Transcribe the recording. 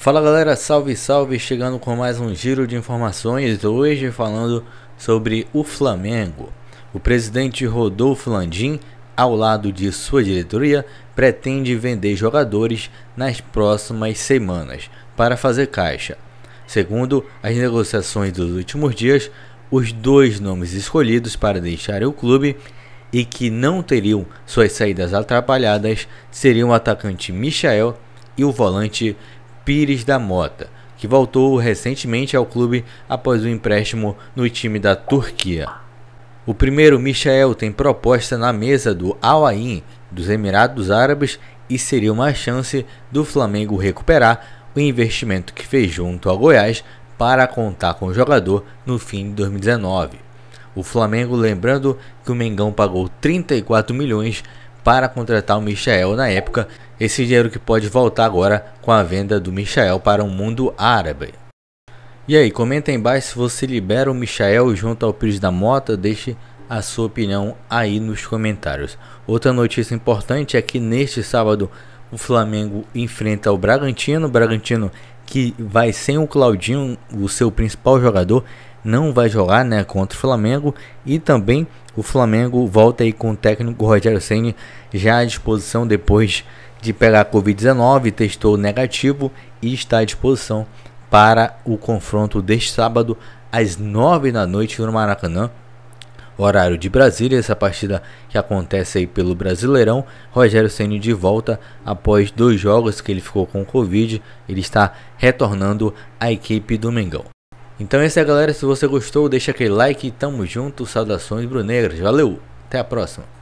Fala galera, salve salve, chegando com mais um giro de informações, hoje falando sobre o Flamengo. O presidente Rodolfo Landim, ao lado de sua diretoria, pretende vender jogadores nas próximas semanas para fazer caixa. Segundo as negociações dos últimos dias, os dois nomes escolhidos para deixar o clube e que não teriam suas saídas atrapalhadas seriam o atacante Michael e o volante Pires da Mota, que voltou recentemente ao clube após um empréstimo no time da Turquia. O primeiro Michael tem proposta na mesa do Al Ain dos Emirados Árabes e seria uma chance do Flamengo recuperar o investimento que fez junto ao Goiás para contar com o jogador no fim de 2019. O Flamengo, lembrando que o Mengão pagou 34 milhões para contratar o Michael na época, esse dinheiro que pode voltar agora com a venda do Michael para o um mundo árabe. E aí, comenta aí embaixo se você libera o Michael junto ao Pires da Mota, deixe a sua opinião aí nos comentários. Outra notícia importante é que neste sábado o Flamengo enfrenta o Bragantino, Bragantino que vai sem o Claudinho, o seu principal jogador, não vai jogar né, contra o Flamengo e também o Flamengo volta aí com o técnico Rogério Senni já à disposição depois de pegar a Covid-19, testou negativo e está à disposição para o confronto deste sábado às 9 da noite no Maracanã. Horário de Brasília, essa partida que acontece aí pelo Brasileirão. Rogério Ceni de volta após dois jogos que ele ficou com Covid. Ele está retornando à equipe do Mengão. Então esse é aí, galera, se você gostou, deixa aquele like, tamo junto, saudações brunegras, valeu, até a próxima.